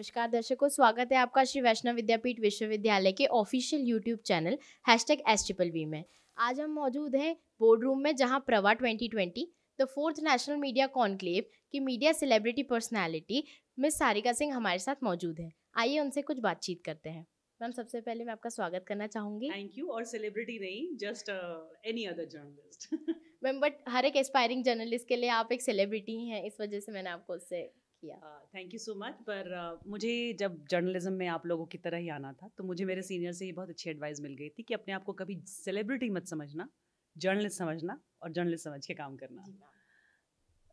नमस्कार दर्शकों स्वागत है आपका श्री वैष्णव विद्यापीठ विश्वविद्यालय के official YouTube channel hashtag S triple V में आज हम मौजूद हैं बोर्ड रूम में जहां प्रवा 2020 the fourth national media conclave की media celebrity personality miss Sarika Singh हमारे साथ मौजूद है आइए उनसे कुछ बातचीत करते हैं मैम सबसे पहले मैं आपका स्वागत करना चाहूँगी थैंक यू और सेलिब्रिटी नहीं just any other journalist ma'am but हर एक एस्पायरिंग जर्नलिस्ट के लिए आप एक सेलिब्रिटी हैं इस वजह से मैंने आपको उससे थैंक यू सो मच पर uh, मुझे जब जर्नलिज्म में आप लोगों की तरह ही आना था तो मुझे मेरे सीनियर से ये बहुत अच्छी एडवाइस मिल गई थी कि अपने आप को कभी सेलिब्रिटी मत समझना जर्नलिस्ट समझना और जर्नलिस्ट समझ के काम करना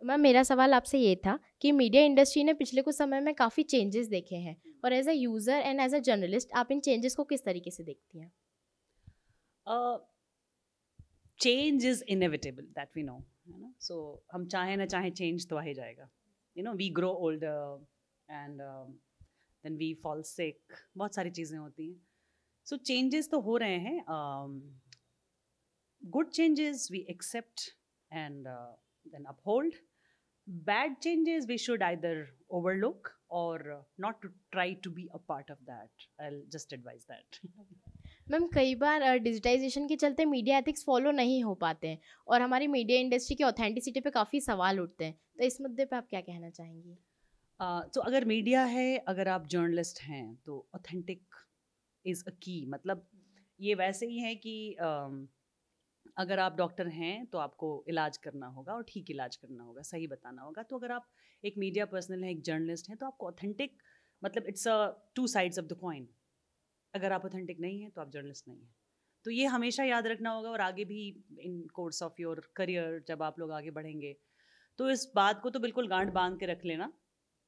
मैम मेरा सवाल आपसे ये था कि मीडिया इंडस्ट्री ने पिछले कुछ समय में काफ़ी चेंजेस देखे हैं हम्म। और as a user and as a journalist आप इन चेंजेस को किस तरीके से देखती हैं change is inevitable that we know है ना सो हम चाहें ना चाहें चेंज तो आ ही जाएगा you know we grow older and then we fall sick बहुत सारी चीज़ें होती हैं सो चेंजेस तो हो रहे हैं good changes we accept and then uphold bad changes we should either overlook और not to try to be a part of that I just advise that ma'am कई बार डिजिटाइजेशन के चलते मीडिया एथिक्स फॉलो नहीं हो पाते हैं और हमारी मीडिया इंडस्ट्री की ऑथेंटिसिटी पे काफ़ी सवाल उठते हैं तो इस मुद्दे पे आप क्या कहना चाहेंगी तो अगर मीडिया है अगर आप जर्नलिस्ट हैं तो ऑथेंटिक इज़ अ की मतलब ये वैसे ही है कि अगर आप डॉक्टर हैं तो आपको इलाज करना होगा और ठीक इलाज करना होगा सही बताना होगा तो अगर आप एक मीडिया पर्सनल हैं एक जर्नलिस्ट हैं तो आपको ऑथेंटिक मतलब it's a two sides of the coin अगर आप ऑथेंटिक नहीं है तो आप जर्नलिस्ट नहीं हैं तो ये हमेशा याद रखना होगा और आगे भी in course of your career जब आप लोग आगे बढ़ेंगे तो इस बात को तो बिल्कुल गांठ बांध के रख लेना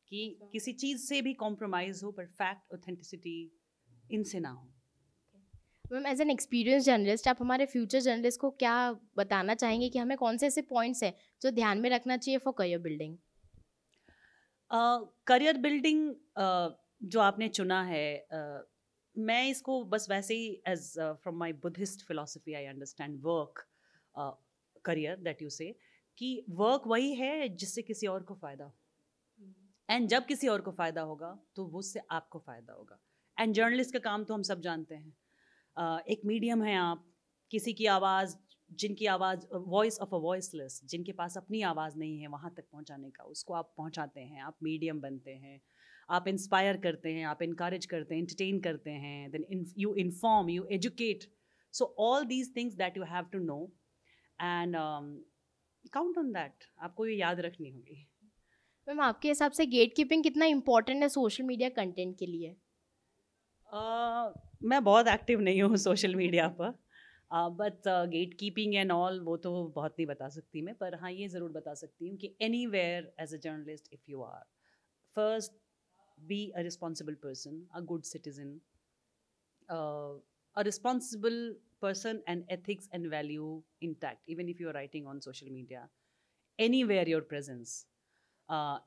कि अच्छा। किसी चीज़ से भी कॉम्प्रोमाइज़ हो पर फैक्ट ऑथेंटिसिटी इनसे ना हो ma'am as an experience journalist आप हमारे फ्यूचर जर्नलिस्ट को क्या बताना चाहेंगे कि हमें कौन से ऐसे पॉइंट्स हैं जो ध्यान में रखना चाहिए for career building career building जो आपने चुना है uh, मैं इसको बस वैसे ही as from my Buddhist philosophy I understand work career that you say कि वर्क वही है जिससे किसी और को फ़ायदा हो एंड hmm. जब किसी और को फ़ायदा होगा तो वो उससे आपको फ़ायदा होगा एंड जर्नलिस्ट का काम तो हम सब जानते हैं uh, एक मीडियम है आप किसी की आवाज़ जिनकी आवाज़ वॉइस ऑफ अ वॉइसलेस जिनके पास अपनी आवाज़ नहीं है वहाँ तक पहुँचाने का उसको आप पहुँचाते हैं आप मीडियम बनते हैं आप इंस्पायर करते हैं आप इनक्रेज करते हैं इंटरटेन करते हैं then you inform you educate so all these things that you have to know and count on that आपको ये याद रखनी होगी मैम आपके हिसाब से गेट कीपिंग कितना इम्पोर्टेंट है सोशल मीडिया कंटेंट के लिए uh, मैं बहुत एक्टिव नहीं हूँ सोशल मीडिया पर but gatekeeping and all वो तो बहुत नहीं बता सकती मैं पर हाँ ये ज़रूर बता सकती हूँ कि anywhere as a journalist if you are first be a responsible person a good citizen a responsible person and ethics and value intact even if you are writing on social media anywhere your presence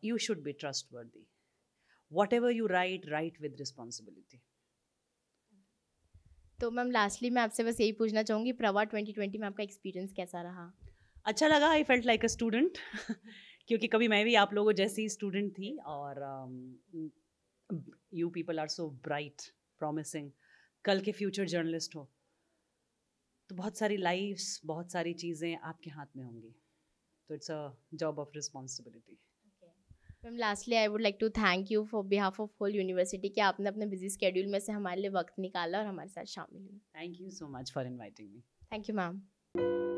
you should be trustworthy whatever you write write with responsibility तो ma'am lastly मैं आपसे बस यही पूछना चाहूँगी प्रवा 2020 में आपका experience कैसा रहा अच्छा लगा I felt like a student क्योंकि कभी मैं भी आप लोगों जैसी स्टूडेंट थी और you people are so bright promising कल के फ्यूचर जर्नलिस्ट हो तो बहुत सारी लाइफ्स बहुत सारी चीज़ें आपके हाथ में होंगी तो it's a job of responsibility ma'am lastly I would like to thank you for behalf of whole university कि आपने अपने बिजी स्केड्यूल में से हमारे लिए वक्त निकाला और हमारे साथ शामिल हुई thank you so much for inviting me thank you ma'am